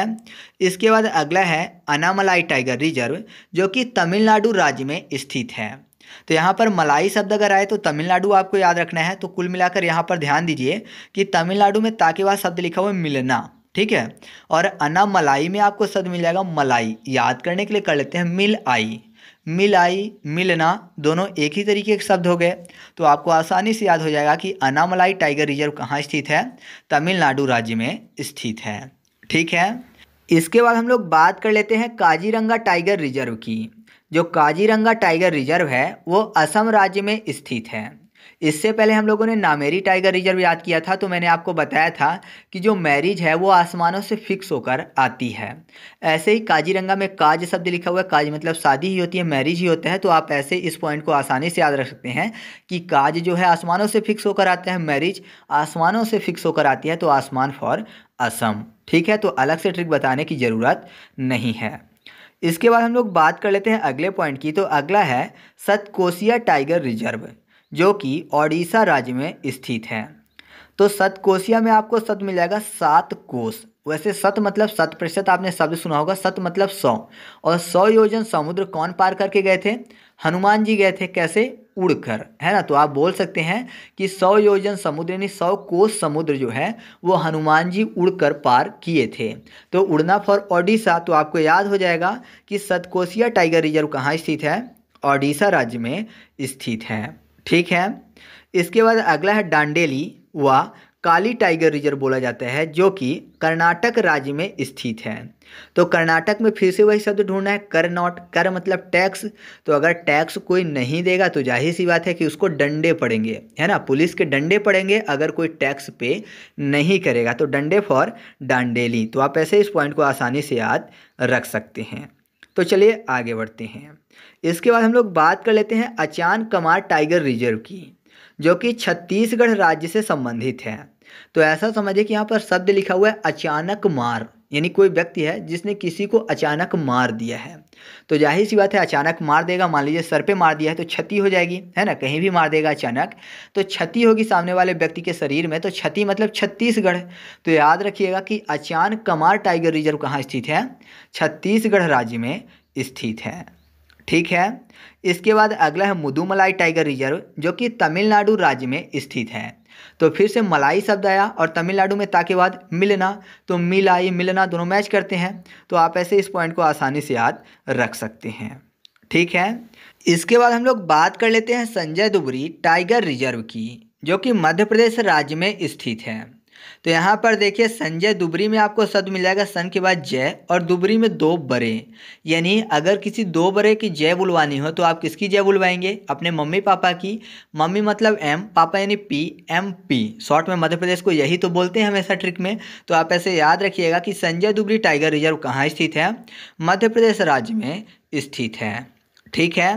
इसके बाद अगला है अनामलाई टाइगर रिजर्व जो कि तमिलनाडु राज्य में स्थित है तो यहाँ पर मलाई शब्द अगर आए तो तमिलनाडु आपको याद रखना है तो कुल मिलाकर यहाँ पर ध्यान दीजिए कि तमिलनाडु में ताकेवा शब्द लिखा हुआ मिलना ठीक है और अनामलाई में आपको शब्द मिल जाएगा मलाई याद करने के लिए कर लेते हैं मिल आई मिल आई मिलना दोनों एक ही तरीके के शब्द हो गए तो आपको आसानी से याद हो जाएगा कि अनामलाई टाइगर रिजर्व कहाँ स्थित है तमिलनाडु राज्य में स्थित है ठीक है इसके बाद हम लोग बात कर लेते हैं काजीरंगा टाइगर रिजर्व की जो काजीरंगा टाइगर रिजर्व है वो असम राज्य में स्थित है इससे पहले हम लोगों ने नामेरी टाइगर रिजर्व याद किया था तो मैंने आपको बताया था कि जो मैरिज है वो आसमानों से फिक्स होकर आती है ऐसे ही काजीरंगा में काज शब्द लिखा हुआ है काज मतलब शादी ही होती है मैरिज ही होता है तो आप ऐसे इस पॉइंट को आसानी से याद रख सकते हैं कि काज जो है आसमानों से फिक्स होकर आते हैं मैरिज आसमानों से फिक्स होकर आती है तो आसमान फॉर असम ठीक है तो अलग से ट्रिक बताने की ज़रूरत नहीं है इसके बाद हम लोग बात कर लेते हैं अगले पॉइंट की तो अगला है सतकोसिया टाइगर रिजर्व जो कि ओडिशा राज्य में स्थित है तो सतकोशिया में आपको सत मिल जाएगा सात कोश वैसे सत मतलब सत प्रतिशत आपने शब्द सुना होगा सत मतलब सौ और सौ योजन समुद्र कौन पार करके गए थे हनुमान जी गए थे कैसे उड़कर है ना तो आप बोल सकते हैं कि सौ योजन समुद्र यानी सौ कोस समुद्र जो है वो हनुमान जी उड़कर पार किए थे तो उड़ना फॉर ओडिशा तो आपको याद हो जाएगा कि सतकोसिया टाइगर रिजर्व कहाँ स्थित है ओडिशा राज्य में स्थित है ठीक है इसके बाद अगला है डांडेली व काली टाइगर रिजर्व बोला जाता है जो कि कर्नाटक राज्य में स्थित है तो कर्नाटक में फिर से वही शब्द ढूंढना है कर नॉट कर मतलब टैक्स तो अगर टैक्स कोई नहीं देगा तो जाहिर सी बात है कि उसको डंडे पड़ेंगे है ना पुलिस के डंडे पड़ेंगे अगर कोई टैक्स पे नहीं करेगा तो डंडे फॉर डांडेली तो आप ऐसे इस पॉइंट को आसानी से याद रख सकते हैं तो चलिए आगे बढ़ते हैं इसके बाद हम लोग बात कर लेते हैं अचान कमार टाइगर रिजर्व की जो कि छत्तीसगढ़ राज्य से संबंधित है तो ऐसा समझिए कि यहाँ पर शब्द लिखा हुआ है अचानक मार यानी कोई व्यक्ति है जिसने किसी को अचानक मार दिया है तो जाहिर सी बात है अचानक मार देगा मान लीजिए सर पे मार दिया है तो क्षति हो जाएगी है ना कहीं भी मार देगा अचानक तो क्षति होगी सामने वाले व्यक्ति के शरीर में तो क्षति मतलब छत्तीसगढ़ तो याद रखिएगा कि अचानक कमार टाइगर रिजर्व कहाँ स्थित है छत्तीसगढ़ राज्य में स्थित है ठीक है इसके बाद अगला है मुदुमलाई टाइगर रिजर्व जो कि तमिलनाडु राज्य में स्थित है तो फिर से मलाई शब्द आया और तमिलनाडु में ताके बाद मिलना तो मिलाई मिलना दोनों मैच करते हैं तो आप ऐसे इस पॉइंट को आसानी से याद रख सकते हैं ठीक है इसके बाद हम लोग बात कर लेते हैं संजय दुबरी टाइगर रिजर्व की जो कि मध्य प्रदेश राज्य में स्थित है तो यहाँ पर देखिए संजय दुबरी में आपको शब्द मिल जाएगा सन के बाद जय और दुबरी में दो बड़े यानी अगर किसी दो बड़े की जय बुलवानी हो तो आप किसकी जय बुलवाएंगे अपने मम्मी पापा की मम्मी मतलब एम पापा यानी पी एम पी शॉर्ट में मध्य प्रदेश को यही तो बोलते हैं हमेशा ट्रिक में तो आप ऐसे याद रखिएगा कि संजय दुबरी टाइगर रिजर्व कहाँ स्थित है मध्य प्रदेश राज्य में स्थित है ठीक है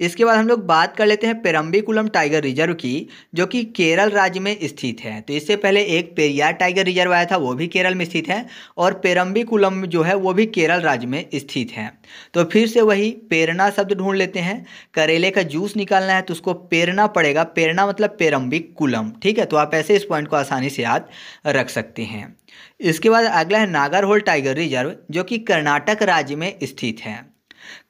इसके बाद हम लोग बात कर लेते हैं पेरम्बिकुलम टाइगर रिजर्व की जो कि केरल राज्य में स्थित है तो इससे पहले एक पेरियार टाइगर रिजर्व आया था वो भी केरल में स्थित है और पेरम्बिकुलम जो है वो भी केरल राज्य में स्थित है तो फिर से वही पेरना शब्द ढूंढ लेते हैं करेले का जूस निकालना है तो उसको पेरना पड़ेगा पेरना मतलब पेरम्बिकुलम ठीक है तो आप ऐसे इस पॉइंट को आसानी से याद रख सकते हैं इसके बाद अगला है नागरहोल टाइगर रिजर्व जो कि कर्नाटक राज्य में स्थित है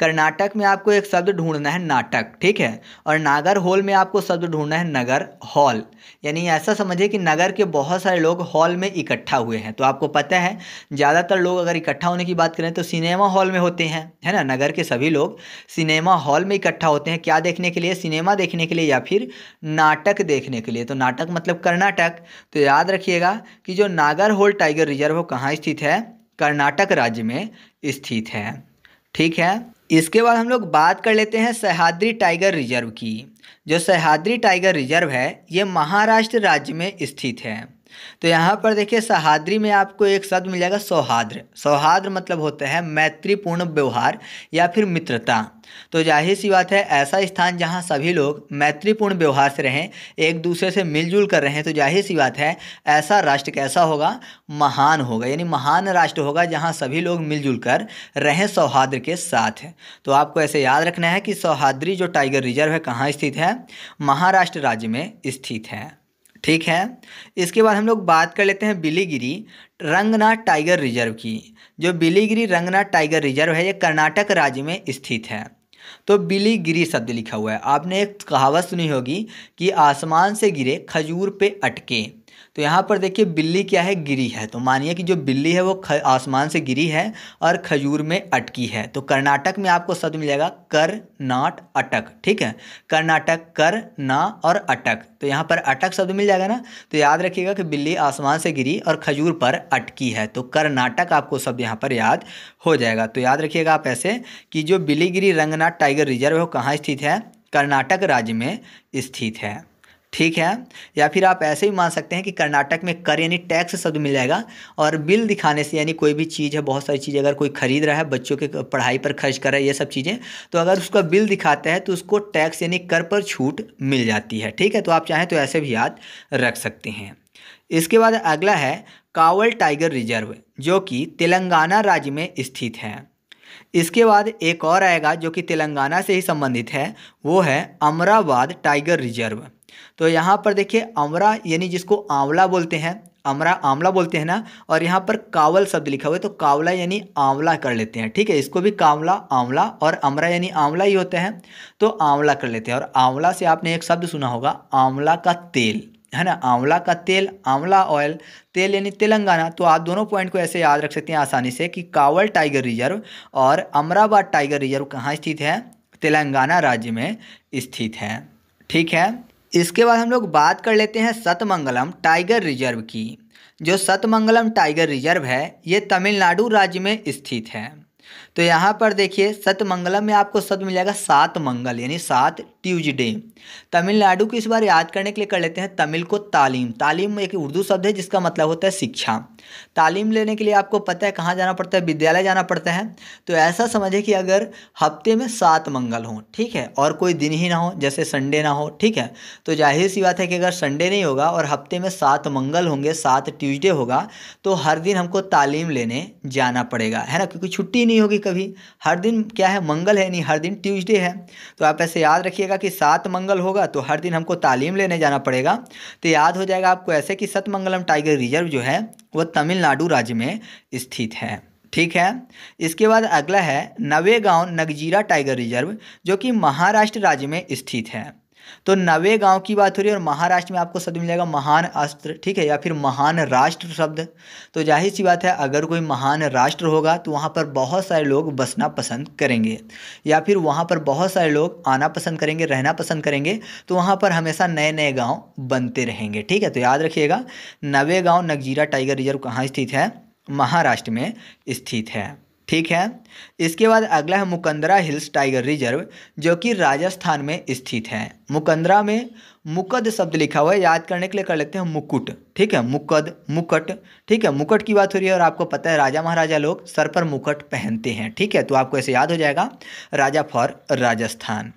कर्नाटक में आपको एक शब्द ढूंढना है नाटक ठीक है और नागर हॉल में आपको शब्द ढूंढना है नगर हॉल यानी ऐसा समझिए कि नगर के बहुत सारे लोग हॉल में इकट्ठा हुए हैं तो आपको पता है ज़्यादातर लोग अगर इकट्ठा होने की बात करें तो सिनेमा हॉल में होते हैं है ना नगर के सभी लोग सिनेमा हॉल में इकट्ठा होते हैं क्या देखने के लिए सिनेमा देखने के लिए या फिर नाटक देखने के लिए तो नाटक मतलब कर्नाटक तो याद रखिएगा कि जो नागर होल टाइगर रिजर्व कहाँ स्थित है कर्नाटक राज्य में स्थित है ठीक है इसके बाद हम लोग बात कर लेते हैं सह्याद्री टाइगर रिजर्व की जो सह्याद्री टाइगर रिजर्व है ये महाराष्ट्र राज्य में स्थित है तो यहाँ पर देखिए सहाद्री में आपको एक शब्द मिल जाएगा सौहाद्र सौहाद्र मतलब होता है मैत्रीपूर्ण व्यवहार या फिर मित्रता तो जाहिर सी बात है ऐसा स्थान जहाँ सभी लोग मैत्रीपूर्ण व्यवहार से रहें एक दूसरे से मिलजुल कर रहें तो जाहिर सी बात है ऐसा राष्ट्र कैसा होगा महान होगा यानी महान राष्ट्र होगा जहाँ सभी लोग मिलजुल कर रहें सौहाद्र के साथ तो आपको ऐसे याद रखना है कि सौहाद्री जो टाइगर रिजर्व है कहाँ स्थित है महाराष्ट्र राज्य में स्थित है ठीक है इसके बाद हम लोग बात कर लेते हैं बिलीगिरी रंगनाथ टाइगर रिजर्व की जो बिलीगिरी रंगनाथ टाइगर रिजर्व है ये कर्नाटक राज्य में स्थित है तो बिलीगिरी शब्द लिखा हुआ है आपने एक कहावत सुनी होगी कि आसमान से गिरे खजूर पे अटके तो यहाँ पर देखिए बिल्ली क्या है गिरी है तो मानिए कि जो बिल्ली है वो आसमान से गिरी है और खजूर में अटकी है तो कर्नाटक में आपको शब्द मिल जाएगा कर नाट अटक ठीक है कर्नाटक कर ना और अटक तो यहाँ पर अटक शब्द मिल जाएगा ना तो याद रखिएगा कि बिल्ली आसमान से गिरी और खजूर पर अटकी है तो कर्नाटक आपको शब्द यहाँ पर याद हो जाएगा तो याद रखिएगा आप ऐसे कि जो बिल्ली गिरी रंगनाथ टाइगर रिजर्व है वो कहाँ स्थित है कर्नाटक राज्य में स्थित है ठीक है या फिर आप ऐसे भी मान सकते हैं कि कर्नाटक में कर यानी टैक्स शब्द मिल जाएगा और बिल दिखाने से यानी कोई भी चीज़ है बहुत सारी चीज़ें अगर कोई खरीद रहा है बच्चों के पढ़ाई पर खर्च कर रहा है ये सब चीज़ें तो अगर उसका बिल दिखाता है तो उसको टैक्स यानी कर पर छूट मिल जाती है ठीक है तो आप चाहें तो ऐसे भी याद रख सकते हैं इसके बाद अगला है कावल टाइगर रिजर्व जो कि तेलंगाना राज्य में स्थित है इसके बाद एक और आएगा जो कि तेलंगाना से ही संबंधित है वो है अमराबाद टाइगर रिजर्व तो यहाँ पर देखिए अमरा यानी जिसको आंवला बोलते हैं अमरा आंवला बोलते हैं ना और यहाँ पर कावल शब्द लिखा हुआ है तो कावला यानी आंवला कर लेते हैं ठीक है इसको भी कावला आंवला और अमरा यानी आंवला ही होते हैं तो आंवला कर लेते हैं और आंवला से आपने एक शब्द सुना होगा आंवला का तेल है ना आंवला का तेल आंवला ऑयल तेल यानी तेलंगाना तो आप दोनों पॉइंट को ऐसे याद रख सकते हैं आसानी से कि कावल टाइगर रिजर्व और अमराबाद टाइगर रिजर्व कहाँ स्थित है तेलंगाना राज्य में स्थित है ठीक है इसके बाद हम लोग बात कर लेते हैं सतमंगलम टाइगर रिजर्व की जो सतमंगलम टाइगर रिजर्व है ये तमिलनाडु राज्य में स्थित है तो यहाँ पर देखिए सतमंगलम में आपको सत मिल जाएगा सात मंगल यानी सात ट्यूजडे तमिलनाडु को इस बार याद करने के लिए कर लेते हैं तमिल को तालीम तालीम एक उर्दू शब्द है जिसका मतलब होता है शिक्षा तालीम लेने के लिए आपको पता है कहाँ जाना पड़ता है विद्यालय जाना पड़ता है तो ऐसा समझे कि अगर हफ्ते में सात मंगल हों ठीक है और कोई दिन ही ना हो जैसे संडे ना हो ठीक है तो जाहिर सी बात है कि अगर संडे नहीं होगा और हफ्ते में सात मंगल होंगे सात ट्यूजडे होगा तो हर दिन हमको तालीम लेने जाना पड़ेगा है ना क्योंकि छुट्टी नहीं होगी कभी हर दिन क्या है मंगल है नहीं हर दिन ट्यूसडे है तो आप ऐसे याद रखिएगा कि सात मंगल होगा तो हर दिन हमको तालीम लेने जाना पड़ेगा तो याद हो जाएगा आपको ऐसे कि सतमंगलम टाइगर रिजर्व जो है वह तमिलनाडु राज्य में स्थित है ठीक है इसके बाद अगला है नवेगांव नगजीरा टाइगर रिजर्व जो कि महाराष्ट्र राज्य में स्थित है तो नवे गांव की बात हो रही है और महाराष्ट्र में आपको शब्द मिल जाएगा महान अस्त्र ठीक है या फिर महान राष्ट्र शब्द तो जाहिर सी बात है अगर कोई महान राष्ट्र होगा तो वहाँ पर बहुत सारे लोग बसना पसंद करेंगे या फिर वहाँ पर बहुत सारे लोग आना पसंद करेंगे रहना पसंद करेंगे तो वहाँ पर हमेशा नए नए गाँव बनते रहेंगे ठीक है तो याद रखिएगा नवे गाँव नगजीरा टाइगर रिजर्व कहाँ स्थित है महाराष्ट्र में स्थित है ठीक है इसके बाद अगला है मुकंदरा हिल्स टाइगर रिजर्व जो कि राजस्थान में स्थित है मुकंदरा में मुकद शब्द लिखा हुआ है याद करने के लिए कर लेते हैं मुकुट ठीक है मुकद मुकट ठीक है मुकट की बात हो रही है और आपको पता है राजा महाराजा लोग सर पर मुकट पहनते हैं ठीक है तो आपको ऐसे याद हो जाएगा राजा फॉर राजस्थान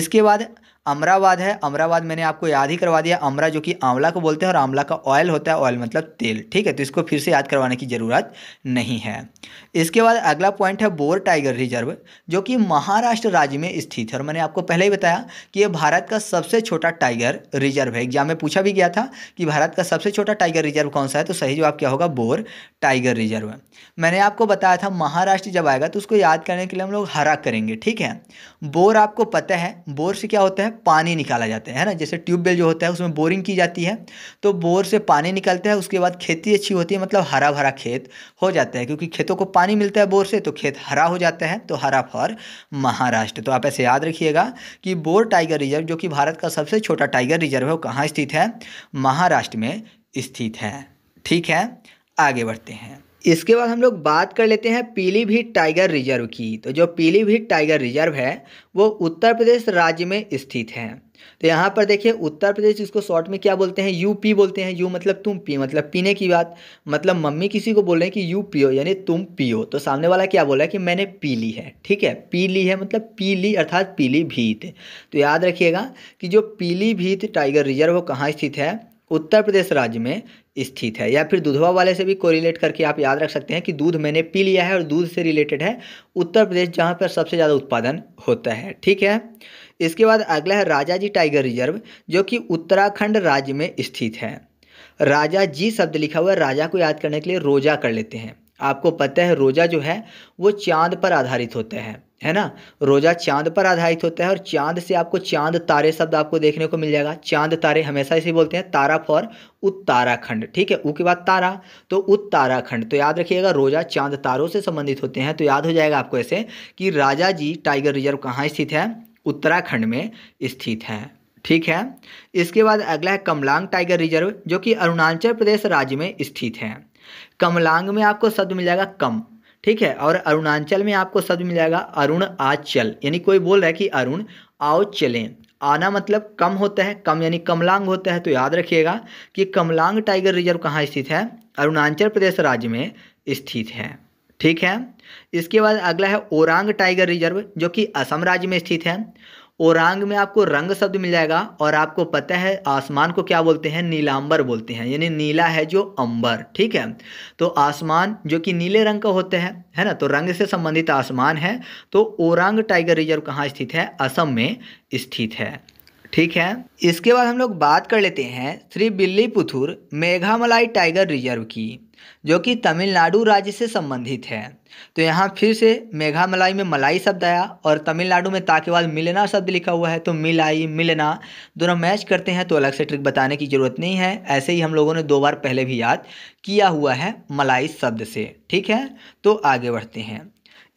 इसके बाद अमरावाद है अमरावाद मैंने आपको याद ही करवा दिया अमरा जो कि आंवला को बोलते हैं और आंवला का ऑयल होता है ऑयल मतलब तेल ठीक है तो इसको फिर से याद करवाने की ज़रूरत नहीं है इसके बाद अगला पॉइंट है बोर टाइगर रिजर्व जो कि महाराष्ट्र राज्य में स्थित है और मैंने आपको पहले ही बताया कि ये भारत का सबसे छोटा टाइगर रिजर्व है एग्जाम में पूछा भी गया था कि भारत का सबसे छोटा टाइगर रिजर्व कौन सा है तो सही जवाब क्या होगा बोर टाइगर रिजर्व मैंने आपको बताया था महाराष्ट्र जब आएगा तो उसको याद करने के लिए हम लोग हरा करेंगे ठीक है बोर आपको पता है बोर से क्या होता है पानी निकाला जाता है ना जैसे ट्यूबवेल जो होता है उसमें बोरिंग की जाती है तो बोर से पानी निकलता है उसके बाद खेती अच्छी होती है मतलब हरा भरा खेत हो जाता है क्योंकि खेतों को पानी मिलता है बोर से तो खेत हरा हो जाता है तो हरा फॉर महाराष्ट्र तो आप ऐसे याद रखिएगा कि बोर टाइगर रिजर्व जो कि भारत का सबसे छोटा टाइगर रिजर्व है वो कहाँ स्थित है महाराष्ट्र में स्थित है ठीक है आगे बढ़ते हैं इसके बाद हम लोग बात कर लेते हैं पीलीभीत टाइगर रिजर्व की तो जो पीलीभीत टाइगर रिजर्व है वो उत्तर प्रदेश राज्य में स्थित है तो यहाँ पर देखिए उत्तर प्रदेश इसको शॉर्ट में क्या बोलते हैं यू पी बोलते हैं यू मतलब तुम पी मतलब पीने की बात मतलब मम्मी किसी को बोल रहे हैं कि यू पियो यानी तुम पियो तो सामने वाला क्या बोला है कि मैंने पी ली है ठीक है पी ली है मतलब पी ली अर्थात पीलीभीत तो याद रखिएगा कि जो पीलीभीत टाइगर रिजर्व वो कहाँ स्थित है उत्तर प्रदेश राज्य में स्थित है या फिर दुधवा वाले से भी कोरिलेट करके आप याद रख सकते हैं कि दूध मैंने पी लिया है और दूध से रिलेटेड है उत्तर प्रदेश जहाँ पर सबसे ज़्यादा उत्पादन होता है ठीक है इसके बाद अगला है राजा जी टाइगर रिजर्व जो कि उत्तराखंड राज्य में स्थित है राजा जी शब्द लिखा हुआ है राजा को याद करने के लिए रोजा कर लेते हैं आपको पता है रोजा जो है वो चांद पर आधारित होते हैं है ना रोज़ा चांद पर आधारित होता है और चांद से आपको चांद तारे शब्द आपको देखने को मिल जाएगा चांद तारे हमेशा इसे बोलते हैं तारा फॉर उत्ताराखंड ठीक है ऊ के बाद तारा तो उत्ताराखंड तो याद रखिएगा रोज़ा चांद तारों से संबंधित होते हैं तो याद हो जाएगा आपको ऐसे कि राजा जी टाइगर रिजर्व कहाँ स्थित है उत्तराखंड में स्थित है ठीक है इसके बाद अगला है कमलांग टाइगर रिजर्व जो कि अरुणाचल प्रदेश राज्य में स्थित है कमलांग में आपको शब्द मिल जाएगा कम ठीक है और अरुणाचल में आपको शब्द मिल जाएगा अरुण आचल यानी कोई बोल रहा है कि अरुण आओ चलें आना मतलब कम होता है कम यानी कमलांग होता है तो याद रखिएगा कि कमलांग टाइगर रिजर्व कहाँ स्थित है अरुणाचल प्रदेश राज्य में स्थित है ठीक है इसके बाद अगला है ओरांग टाइगर रिजर्व जो कि असम राज्य में स्थित है ओरांग में आपको रंग शब्द मिल जाएगा और आपको पता है आसमान को क्या बोलते हैं नीलांबर बोलते हैं यानी नीला है जो अंबर ठीक है तो आसमान जो कि नीले रंग का होते हैं है ना तो रंग से संबंधित आसमान है तो ओरांग टाइगर रिजर्व कहाँ स्थित है असम में स्थित है ठीक है इसके बाद हम लोग बात कर लेते हैं श्री बिल्ली पुथुर मेघामलाई टाइगर रिजर्व की जो कि तमिलनाडु राज्य से संबंधित है तो यहाँ फिर से मेघामलाई में मलाई शब्द आया और तमिलनाडु में ताके बाद मिलना शब्द लिखा हुआ है तो मिलाई मिलना दोनों मैच करते हैं तो अलग से ट्रिक बताने की ज़रूरत नहीं है ऐसे ही हम लोगों ने दो बार पहले भी याद किया हुआ है मलाई शब्द से ठीक है तो आगे बढ़ते हैं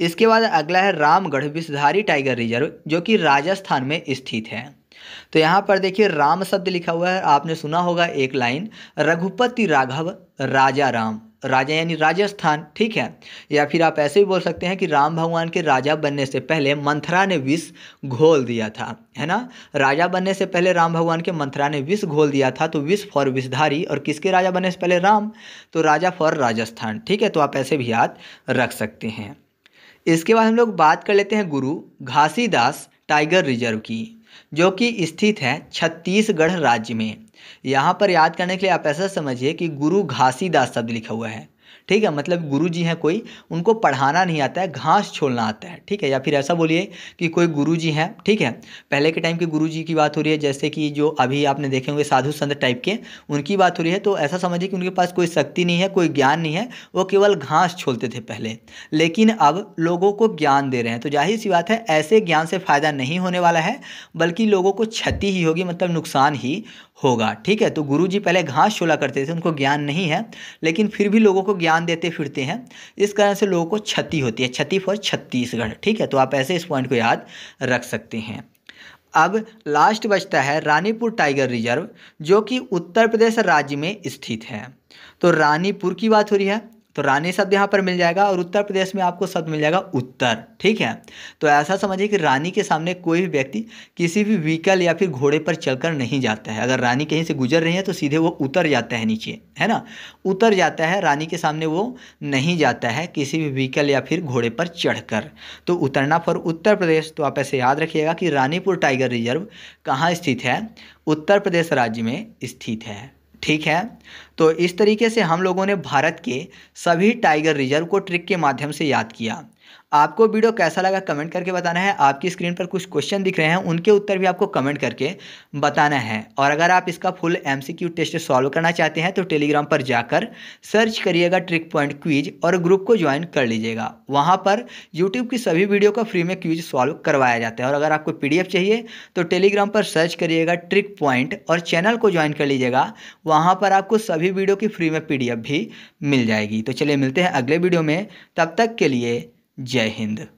इसके बाद अगला है रामगढ़ विषधारी टाइगर रिजर्व जो कि राजस्थान में स्थित है तो यहाँ पर देखिए राम शब्द लिखा हुआ है आपने सुना होगा एक लाइन रघुपति राघव राजा राम राजा यानी राजस्थान ठीक है या फिर आप ऐसे भी बोल सकते हैं कि राम भगवान के राजा बनने से पहले मंथरा ने विष घोल दिया था है ना राजा बनने से पहले राम भगवान के मंथरा ने विष घोल दिया था तो विष फॉर विषधारी और किसके राजा बनने से पहले राम तो राजा फॉर राजस्थान ठीक है तो आप ऐसे भी याद रख सकते हैं इसके बाद हम लोग बात कर लेते हैं गुरु घासीदास टाइगर रिजर्व की जो कि स्थित है छत्तीसगढ़ राज्य में यहाँ पर याद करने के लिए आप ऐसा समझिए कि गुरु घासीदास शब्द लिखा हुआ है ठीक है मतलब गुरु जी हैं कोई उनको पढ़ाना नहीं आता है घास छोड़ना आता है ठीक है या फिर ऐसा बोलिए कि कोई गुरु जी हैं ठीक है पहले के टाइम के गुरु जी की बात हो रही है जैसे कि जो अभी आपने देखे होंगे साधु संत टाइप के उनकी बात हो रही है तो ऐसा समझिए कि उनके पास कोई शक्ति नहीं है कोई ज्ञान नहीं है वो केवल घास छोलते थे पहले लेकिन अब लोगों को ज्ञान दे रहे हैं तो जाहिर सी बात है ऐसे ज्ञान से फ़ायदा नहीं होने वाला है बल्कि लोगों को क्षति ही होगी मतलब नुकसान ही होगा ठीक है तो गुरु जी पहले घास छोला करते थे उनको ज्ञान नहीं है लेकिन फिर भी लोगों को ज्ञान देते फिरते हैं इस कारण से लोगों को क्षति होती है क्षति फॉर छत्तीसगढ़ ठीक है तो आप ऐसे इस पॉइंट को याद रख सकते हैं अब लास्ट बचता है रानीपुर टाइगर रिजर्व जो कि उत्तर प्रदेश राज्य में स्थित है तो रानीपुर की बात हो रही है तो रानी शब्द यहाँ पर मिल जाएगा और उत्तर प्रदेश में आपको शब्द मिल जाएगा उत्तर ठीक है तो ऐसा समझिए कि रानी के सामने कोई भी व्यक्ति किसी भी व्हीकल या फिर घोड़े पर चलकर नहीं जाता है अगर रानी कहीं से गुजर रही है तो सीधे वो उतर जाता है नीचे है ना उतर जाता है रानी के सामने वो नहीं जाता है किसी भी व्हीकल या फिर घोड़े पर चढ़कर तो उतरना फॉर उत्तर प्रदेश तो आप ऐसे याद रखिएगा कि रानीपुर टाइगर रिजर्व कहाँ स्थित है उत्तर प्रदेश राज्य में स्थित है ठीक है तो इस तरीके से हम लोगों ने भारत के सभी टाइगर रिजर्व को ट्रिक के माध्यम से याद किया आपको वीडियो कैसा लगा कमेंट करके बताना है आपकी स्क्रीन पर कुछ क्वेश्चन दिख रहे हैं उनके उत्तर भी आपको कमेंट करके बताना है और अगर आप इसका फुल एम टेस्ट सॉल्व करना चाहते हैं तो टेलीग्राम पर जाकर सर्च करिएगा ट्रिक पॉइंट क्वीज़ और ग्रुप को ज्वाइन कर लीजिएगा वहाँ पर यूट्यूब की सभी वीडियो का फ्री में क्वीज़ सॉल्व करवाया जाता है और अगर आपको पी चाहिए तो टेलीग्राम पर सर्च करिएगा ट्रिक पॉइंट और चैनल को ज्वाइन कर लीजिएगा वहाँ पर आपको सभी वीडियो की फ्री में पी भी मिल जाएगी तो चलिए मिलते हैं अगले वीडियो में तब तक के लिए जय हिंद